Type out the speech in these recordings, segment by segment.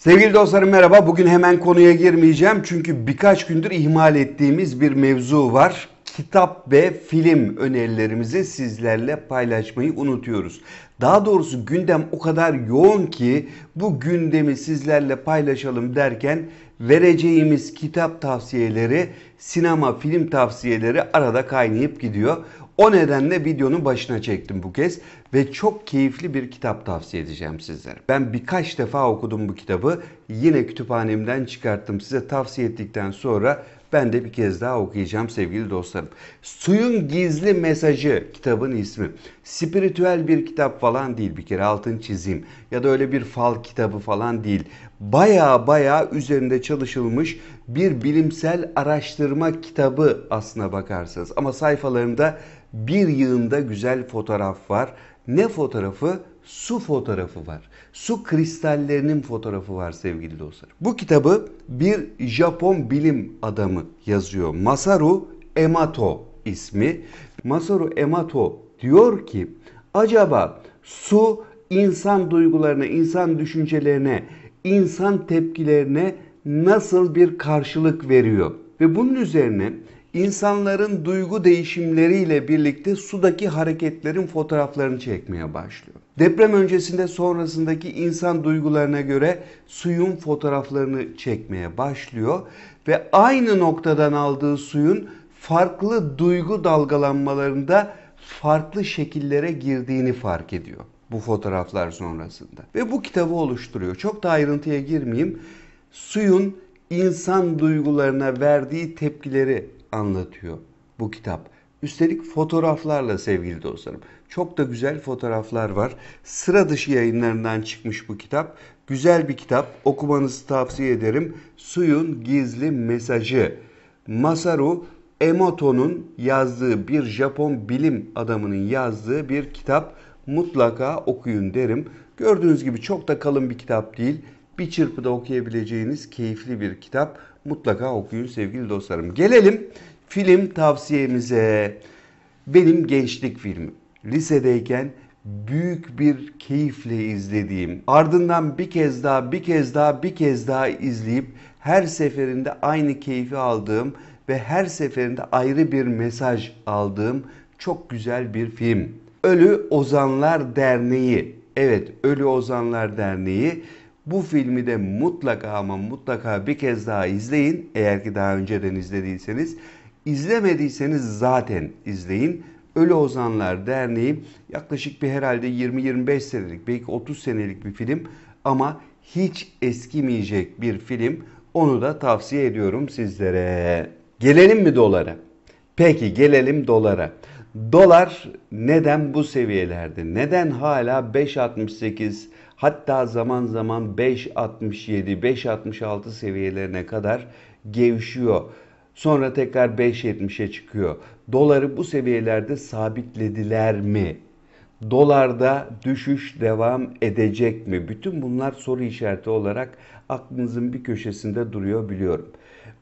Sevgili dostlarım merhaba. Bugün hemen konuya girmeyeceğim çünkü birkaç gündür ihmal ettiğimiz bir mevzu var. Kitap ve film önerilerimizi sizlerle paylaşmayı unutuyoruz. Daha doğrusu gündem o kadar yoğun ki bu gündemi sizlerle paylaşalım derken vereceğimiz kitap tavsiyeleri, sinema film tavsiyeleri arada kaynayıp gidiyor. O nedenle videonun başına çektim bu kez ve çok keyifli bir kitap tavsiye edeceğim sizlere. Ben birkaç defa okudum bu kitabı. Yine kütüphanemden çıkarttım. Size tavsiye ettikten sonra ben de bir kez daha okuyacağım sevgili dostlarım. Suyun Gizli Mesajı kitabın ismi. Spiritüel bir kitap falan değil bir kere altın çizeyim. Ya da öyle bir fal kitabı falan değil. Baya baya üzerinde çalışılmış bir bilimsel araştırma kitabı aslına bakarsanız. Ama sayfalarında bir yığında güzel fotoğraf var. Ne fotoğrafı? Su fotoğrafı var. Su kristallerinin fotoğrafı var sevgili dostlar. Bu kitabı bir Japon bilim adamı yazıyor. Masaru Emato ismi. Masaru Emato diyor ki acaba su insan duygularına, insan düşüncelerine, insan tepkilerine nasıl bir karşılık veriyor? Ve bunun üzerine insanların duygu değişimleriyle birlikte sudaki hareketlerin fotoğraflarını çekmeye başlıyor. Deprem öncesinde sonrasındaki insan duygularına göre suyun fotoğraflarını çekmeye başlıyor ve aynı noktadan aldığı suyun farklı duygu dalgalanmalarında farklı şekillere girdiğini fark ediyor bu fotoğraflar sonrasında. Ve bu kitabı oluşturuyor. Çok da ayrıntıya girmeyeyim. Suyun insan duygularına verdiği tepkileri anlatıyor bu kitap. Üstelik fotoğraflarla sevgili dostlarım. Çok da güzel fotoğraflar var. Sıra dışı yayınlarından çıkmış bu kitap. Güzel bir kitap. Okumanızı tavsiye ederim. Suyun Gizli Mesajı. Masaru Emoto'nun yazdığı bir Japon bilim adamının yazdığı bir kitap. Mutlaka okuyun derim. Gördüğünüz gibi çok da kalın bir kitap değil. Bir çırpıda okuyabileceğiniz keyifli bir kitap mutlaka okuyun sevgili dostlarım. Gelelim film tavsiyemize. Benim gençlik filmi. Lisedeyken büyük bir keyifle izlediğim, ardından bir kez daha, bir kez daha, bir kez daha izleyip her seferinde aynı keyfi aldığım ve her seferinde ayrı bir mesaj aldığım çok güzel bir film. Ölü Ozanlar Derneği. Evet, Ölü Ozanlar Derneği bu filmi de mutlaka ama mutlaka bir kez daha izleyin. Eğer ki daha önceden izlediyseniz. izlemediyseniz zaten izleyin. Ölü Ozanlar Derneği yaklaşık bir herhalde 20-25 senelik belki 30 senelik bir film ama hiç eskimeyecek bir film. Onu da tavsiye ediyorum sizlere. Gelelim mi dolara? Peki gelelim dolara. Dolar neden bu seviyelerde? Neden hala 5.68 hatta zaman zaman 5.67, 5.66 seviyelerine kadar gevşiyor? Sonra tekrar 5.70'e çıkıyor. Doları bu seviyelerde sabitlediler mi? Dolarda düşüş devam edecek mi? Bütün bunlar soru işareti olarak aklınızın bir köşesinde duruyor biliyorum.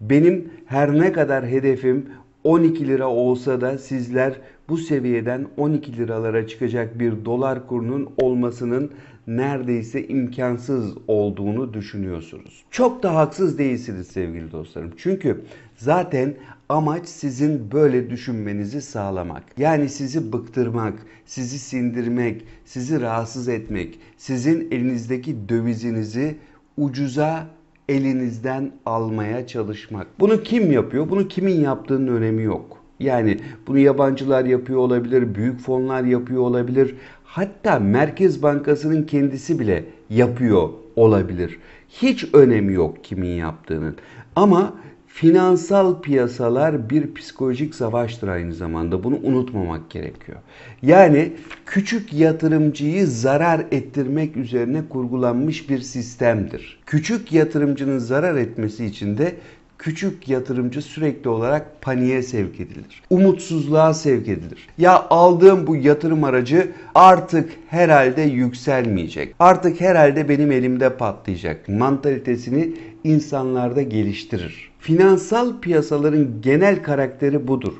Benim her ne kadar hedefim 12 lira olsa da sizler bu seviyeden 12 liralara çıkacak bir dolar kurunun olmasının neredeyse imkansız olduğunu düşünüyorsunuz. Çok da haksız değilsiniz sevgili dostlarım. Çünkü zaten amaç sizin böyle düşünmenizi sağlamak. Yani sizi bıktırmak, sizi sindirmek, sizi rahatsız etmek, sizin elinizdeki dövizinizi ucuza elinizden almaya çalışmak. Bunu kim yapıyor? Bunu kimin yaptığının önemi yok. Yani bunu yabancılar yapıyor olabilir, büyük fonlar yapıyor olabilir. Hatta Merkez Bankası'nın kendisi bile yapıyor olabilir. Hiç önemi yok kimin yaptığının. Ama finansal piyasalar bir psikolojik savaştır aynı zamanda. Bunu unutmamak gerekiyor. Yani küçük yatırımcıyı zarar ettirmek üzerine kurgulanmış bir sistemdir. Küçük yatırımcının zarar etmesi için de küçük yatırımcı sürekli olarak paniğe sevk edilir. Umutsuzluğa sevk edilir. Ya aldığım bu yatırım aracı artık herhalde yükselmeyecek. Artık herhalde benim elimde patlayacak. Mantalitesini insanlarda geliştirir. Finansal piyasaların genel karakteri budur.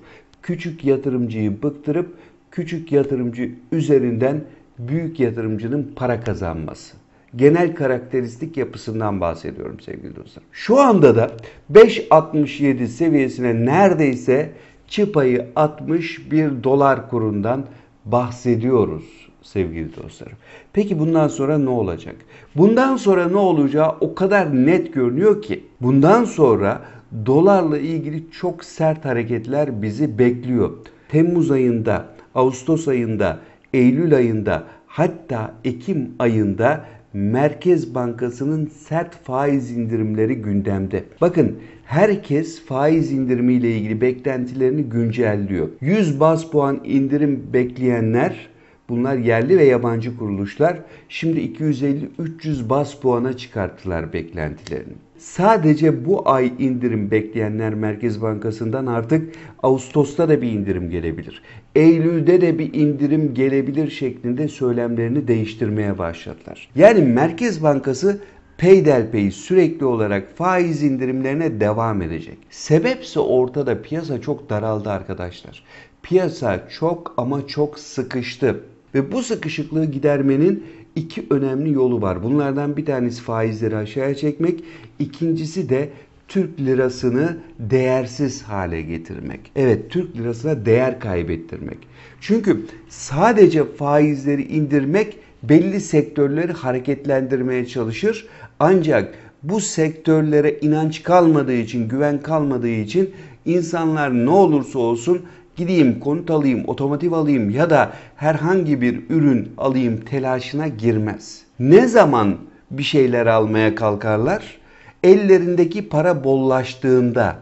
Küçük yatırımcıyı bıktırıp küçük yatırımcı üzerinden büyük yatırımcının para kazanması genel karakteristik yapısından bahsediyorum sevgili dostlar. Şu anda da 5.67 seviyesine neredeyse çıpayı atmış bir dolar kurundan bahsediyoruz sevgili dostlarım. Peki bundan sonra ne olacak? Bundan sonra ne olacağı o kadar net görünüyor ki bundan sonra dolarla ilgili çok sert hareketler bizi bekliyor. Temmuz ayında, Ağustos ayında, Eylül ayında hatta Ekim ayında Merkez Bankası'nın sert faiz indirimleri gündemde. Bakın herkes faiz indirimi ile ilgili beklentilerini güncelliyor. 100 bas puan indirim bekleyenler Bunlar yerli ve yabancı kuruluşlar şimdi 250-300 bas puana çıkarttılar beklentilerini. Sadece bu ay indirim bekleyenler Merkez Bankası'ndan artık Ağustos'ta da bir indirim gelebilir. Eylül'de de bir indirim gelebilir şeklinde söylemlerini değiştirmeye başladılar. Yani Merkez Bankası peyderpey sürekli olarak faiz indirimlerine devam edecek. Sebepse ortada piyasa çok daraldı arkadaşlar. Piyasa çok ama çok sıkıştı. Ve bu sıkışıklığı gidermenin iki önemli yolu var. Bunlardan bir tanesi faizleri aşağıya çekmek, ikincisi de Türk lirasını değersiz hale getirmek. Evet, Türk lirasına değer kaybettirmek. Çünkü sadece faizleri indirmek belli sektörleri hareketlendirmeye çalışır. Ancak bu sektörlere inanç kalmadığı için, güven kalmadığı için insanlar ne olursa olsun gideyim konut alayım, otomotiv alayım ya da herhangi bir ürün alayım telaşına girmez. Ne zaman bir şeyler almaya kalkarlar? Ellerindeki para bollaştığında.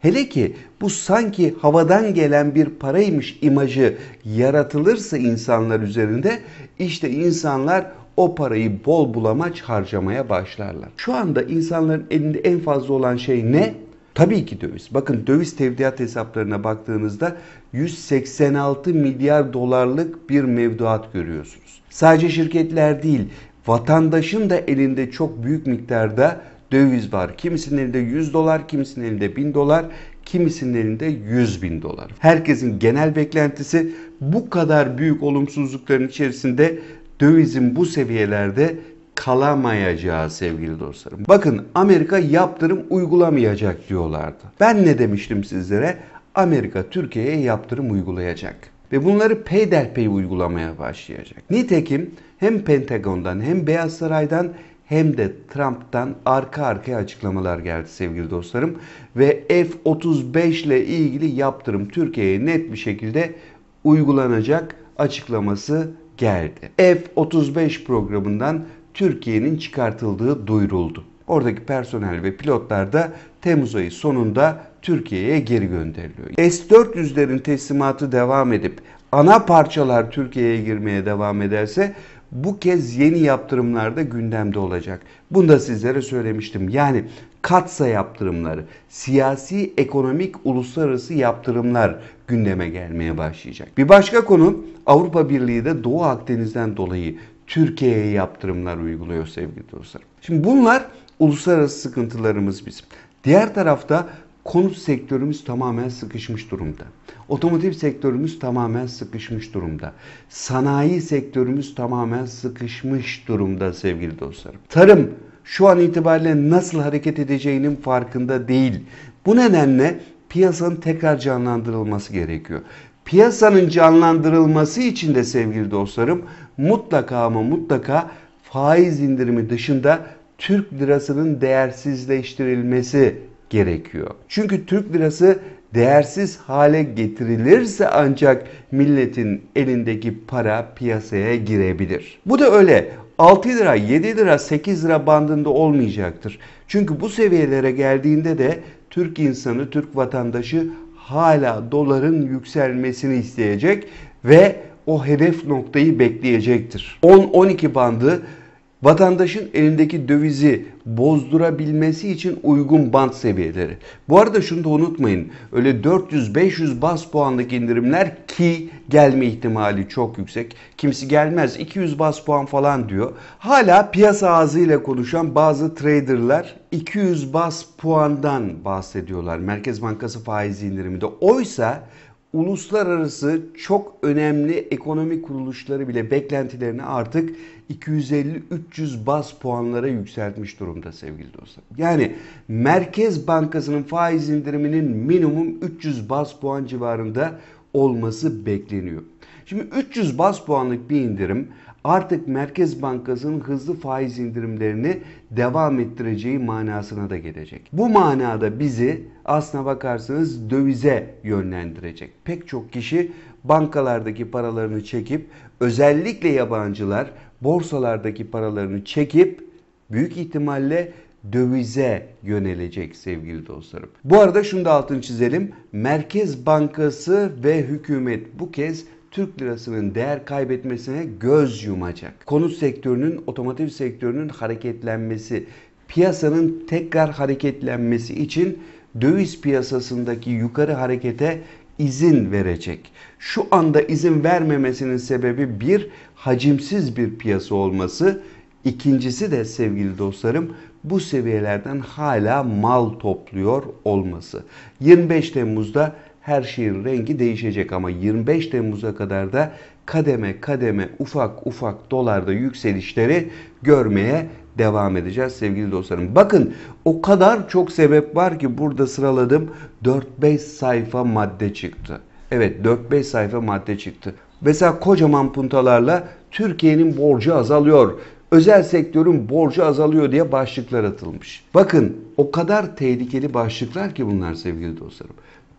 Hele ki bu sanki havadan gelen bir paraymış imajı yaratılırsa insanlar üzerinde işte insanlar o parayı bol bulamaç harcamaya başlarlar. Şu anda insanların elinde en fazla olan şey ne? Tabii ki döviz. Bakın döviz tevdiat hesaplarına baktığınızda 186 milyar dolarlık bir mevduat görüyorsunuz. Sadece şirketler değil, vatandaşın da elinde çok büyük miktarda döviz var. Kimisinin elinde 100 dolar, kimisinin elinde 1000 dolar, kimisinin elinde 100 bin dolar. Herkesin genel beklentisi bu kadar büyük olumsuzlukların içerisinde dövizin bu seviyelerde kalamayacağı sevgili dostlarım. Bakın Amerika yaptırım uygulamayacak diyorlardı. Ben ne demiştim sizlere? Amerika Türkiye'ye yaptırım uygulayacak ve bunları peyderpey uygulamaya başlayacak. Nitekim hem Pentagon'dan hem Beyaz Saray'dan hem de Trump'tan arka arkaya açıklamalar geldi sevgili dostlarım. Ve F-35 ile ilgili yaptırım Türkiye'ye net bir şekilde uygulanacak açıklaması geldi. F-35 programından Türkiye'nin çıkartıldığı duyuruldu. Oradaki personel ve pilotlar da Temmuz ayı sonunda Türkiye'ye geri gönderiliyor. S-400'lerin teslimatı devam edip ana parçalar Türkiye'ye girmeye devam ederse bu kez yeni yaptırımlar da gündemde olacak. Bunu da sizlere söylemiştim. Yani katsa yaptırımları, siyasi, ekonomik, uluslararası yaptırımlar gündeme gelmeye başlayacak. Bir başka konu Avrupa Birliği de Doğu Akdeniz'den dolayı Türkiye'ye yaptırımlar uyguluyor sevgili dostlar. Şimdi bunlar uluslararası sıkıntılarımız bizim. Diğer tarafta konut sektörümüz tamamen sıkışmış durumda. Otomotiv sektörümüz tamamen sıkışmış durumda. Sanayi sektörümüz tamamen sıkışmış durumda sevgili dostlarım. Tarım şu an itibariyle nasıl hareket edeceğinin farkında değil. Bu nedenle piyasanın tekrar canlandırılması gerekiyor piyasanın canlandırılması için de sevgili dostlarım mutlaka ama mutlaka faiz indirimi dışında Türk lirasının değersizleştirilmesi gerekiyor. Çünkü Türk lirası değersiz hale getirilirse ancak milletin elindeki para piyasaya girebilir. Bu da öyle 6 lira, 7 lira, 8 lira bandında olmayacaktır. Çünkü bu seviyelere geldiğinde de Türk insanı, Türk vatandaşı hala doların yükselmesini isteyecek ve o hedef noktayı bekleyecektir. 10-12 bandı vatandaşın elindeki dövizi bozdurabilmesi için uygun band seviyeleri. Bu arada şunu da unutmayın. Öyle 400-500 bas puanlık indirimler ki gelme ihtimali çok yüksek. Kimisi gelmez 200 bas puan falan diyor. Hala piyasa ağzıyla konuşan bazı traderlar 200 bas puandan bahsediyorlar. Merkez Bankası faiz indiriminde. Oysa uluslararası çok önemli ekonomik kuruluşları bile beklentilerini artık 250-300 bas puanlara yükseltmiş durumda sevgili dostlar. Yani Merkez Bankası'nın faiz indiriminin minimum 300 bas puan civarında olması bekleniyor. Şimdi 300 bas puanlık bir indirim artık Merkez Bankası'nın hızlı faiz indirimlerini devam ettireceği manasına da gelecek. Bu manada bizi aslına bakarsanız dövize yönlendirecek. Pek çok kişi bankalardaki paralarını çekip özellikle yabancılar borsalardaki paralarını çekip büyük ihtimalle dövize yönelecek sevgili dostlarım. Bu arada şunu da altını çizelim. Merkez Bankası ve hükümet bu kez Türk lirasının değer kaybetmesine göz yumacak. Konut sektörünün, otomotiv sektörünün hareketlenmesi, piyasanın tekrar hareketlenmesi için döviz piyasasındaki yukarı harekete izin verecek. Şu anda izin vermemesinin sebebi bir hacimsiz bir piyasa olması, ikincisi de sevgili dostlarım bu seviyelerden hala mal topluyor olması. 25 Temmuz'da her şeyin rengi değişecek ama 25 Temmuz'a kadar da kademe kademe ufak ufak dolarda yükselişleri görmeye devam edeceğiz sevgili dostlarım. Bakın o kadar çok sebep var ki burada sıraladım 4-5 sayfa madde çıktı. Evet 4-5 sayfa madde çıktı. Mesela kocaman puntalarla Türkiye'nin borcu azalıyor özel sektörün borcu azalıyor diye başlıklar atılmış. Bakın o kadar tehlikeli başlıklar ki bunlar sevgili dostlarım.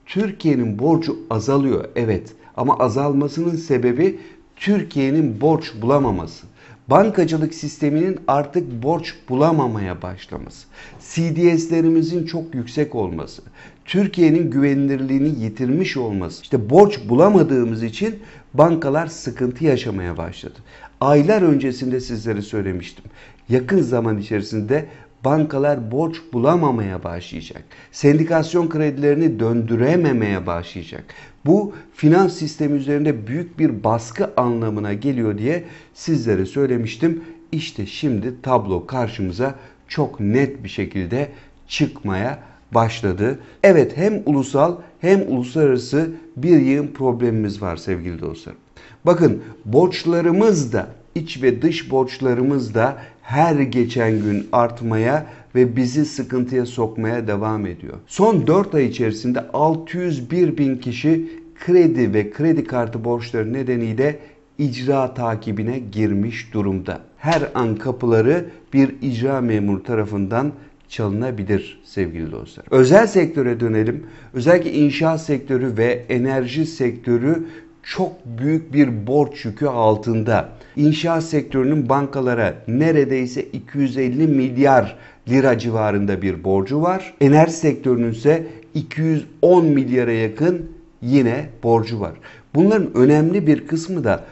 Türkiye'nin borcu azalıyor evet ama azalmasının sebebi Türkiye'nin borç bulamaması. Bankacılık sisteminin artık borç bulamamaya başlaması, CDS'lerimizin çok yüksek olması, Türkiye'nin güvenilirliğini yitirmiş olması, işte borç bulamadığımız için bankalar sıkıntı yaşamaya başladı aylar öncesinde sizlere söylemiştim. Yakın zaman içerisinde bankalar borç bulamamaya başlayacak. Sendikasyon kredilerini döndürememeye başlayacak. Bu finans sistemi üzerinde büyük bir baskı anlamına geliyor diye sizlere söylemiştim. İşte şimdi tablo karşımıza çok net bir şekilde çıkmaya başladı. Evet hem ulusal hem uluslararası bir yığın problemimiz var sevgili dostlarım. Bakın borçlarımız da iç ve dış borçlarımız da her geçen gün artmaya ve bizi sıkıntıya sokmaya devam ediyor. Son 4 ay içerisinde 601 bin kişi kredi ve kredi kartı borçları nedeniyle icra takibine girmiş durumda. Her an kapıları bir icra memuru tarafından çalınabilir sevgili dostlar. Özel sektöre dönelim. Özellikle inşaat sektörü ve enerji sektörü çok büyük bir borç yükü altında. İnşaat sektörünün bankalara neredeyse 250 milyar lira civarında bir borcu var. Enerji sektörünün ise 210 milyara yakın yine borcu var. Bunların önemli bir kısmı da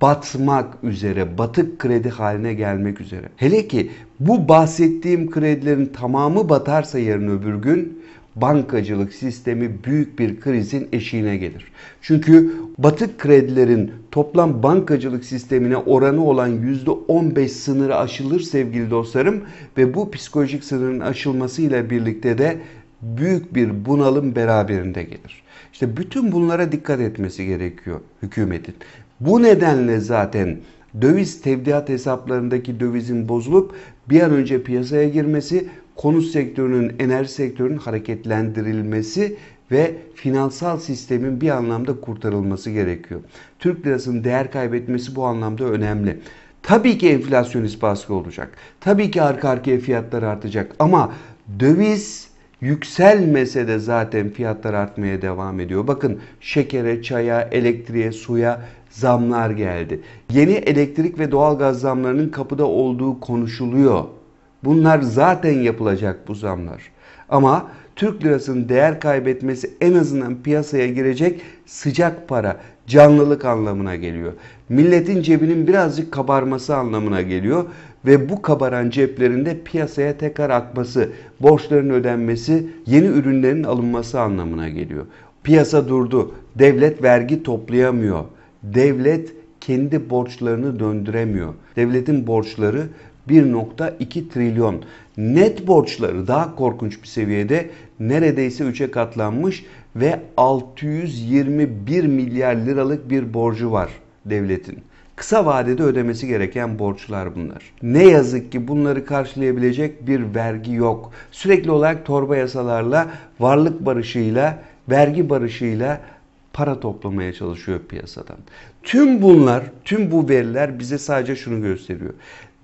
batmak üzere, batık kredi haline gelmek üzere. Hele ki bu bahsettiğim kredilerin tamamı batarsa yarın öbür gün bankacılık sistemi büyük bir krizin eşiğine gelir. Çünkü batık kredilerin toplam bankacılık sistemine oranı olan %15 sınırı aşılır sevgili dostlarım ve bu psikolojik sınırın aşılmasıyla birlikte de büyük bir bunalım beraberinde gelir. İşte bütün bunlara dikkat etmesi gerekiyor hükümetin. Bu nedenle zaten döviz tevdiat hesaplarındaki dövizin bozulup bir an önce piyasaya girmesi konut sektörünün, enerji sektörünün hareketlendirilmesi ve finansal sistemin bir anlamda kurtarılması gerekiyor. Türk lirasının değer kaybetmesi bu anlamda önemli. Tabii ki enflasyonist baskı olacak. Tabii ki arka arkaya fiyatlar artacak ama döviz yükselmese de zaten fiyatlar artmaya devam ediyor. Bakın şekere, çaya, elektriğe, suya zamlar geldi. Yeni elektrik ve doğalgaz zamlarının kapıda olduğu konuşuluyor. Bunlar zaten yapılacak bu zamlar. Ama Türk lirasının değer kaybetmesi en azından piyasaya girecek sıcak para, canlılık anlamına geliyor. Milletin cebinin birazcık kabarması anlamına geliyor ve bu kabaran ceplerinde piyasaya tekrar akması, borçların ödenmesi, yeni ürünlerin alınması anlamına geliyor. Piyasa durdu. Devlet vergi toplayamıyor. Devlet kendi borçlarını döndüremiyor. Devletin borçları 1.2 trilyon. Net borçları daha korkunç bir seviyede neredeyse 3'e katlanmış ve 621 milyar liralık bir borcu var devletin. Kısa vadede ödemesi gereken borçlar bunlar. Ne yazık ki bunları karşılayabilecek bir vergi yok. Sürekli olarak torba yasalarla, varlık barışıyla, vergi barışıyla para toplamaya çalışıyor piyasadan. Tüm bunlar, tüm bu veriler bize sadece şunu gösteriyor.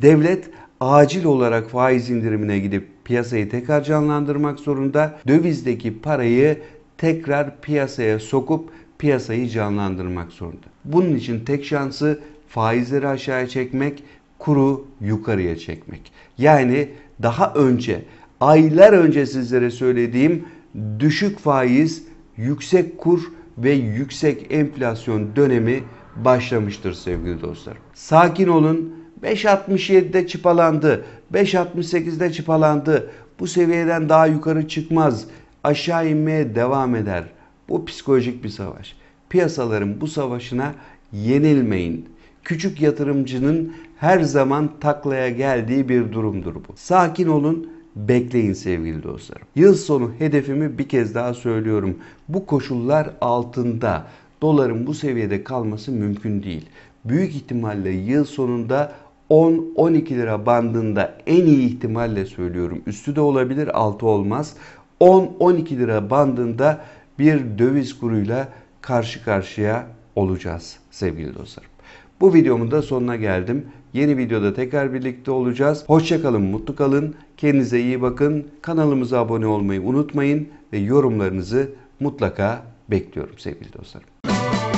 Devlet acil olarak faiz indirimine gidip piyasayı tekrar canlandırmak zorunda. Dövizdeki parayı tekrar piyasaya sokup piyasayı canlandırmak zorunda. Bunun için tek şansı faizleri aşağıya çekmek, kuru yukarıya çekmek. Yani daha önce, aylar önce sizlere söylediğim düşük faiz, yüksek kur ve yüksek enflasyon dönemi başlamıştır sevgili dostlar. Sakin olun, 5.67'de çıpalandı. 5.68'de çıpalandı. Bu seviyeden daha yukarı çıkmaz. Aşağı inmeye devam eder. Bu psikolojik bir savaş. Piyasaların bu savaşına yenilmeyin. Küçük yatırımcının her zaman taklaya geldiği bir durumdur bu. Sakin olun, bekleyin sevgili dostlarım. Yıl sonu hedefimi bir kez daha söylüyorum. Bu koşullar altında doların bu seviyede kalması mümkün değil. Büyük ihtimalle yıl sonunda 10-12 lira bandında en iyi ihtimalle söylüyorum. Üstü de olabilir, altı olmaz. 10-12 lira bandında bir döviz kuruyla karşı karşıya olacağız sevgili dostlarım. Bu videomun da sonuna geldim. Yeni videoda tekrar birlikte olacağız. Hoşçakalın, mutlu kalın. Kendinize iyi bakın. Kanalımıza abone olmayı unutmayın ve yorumlarınızı mutlaka bekliyorum sevgili dostlarım.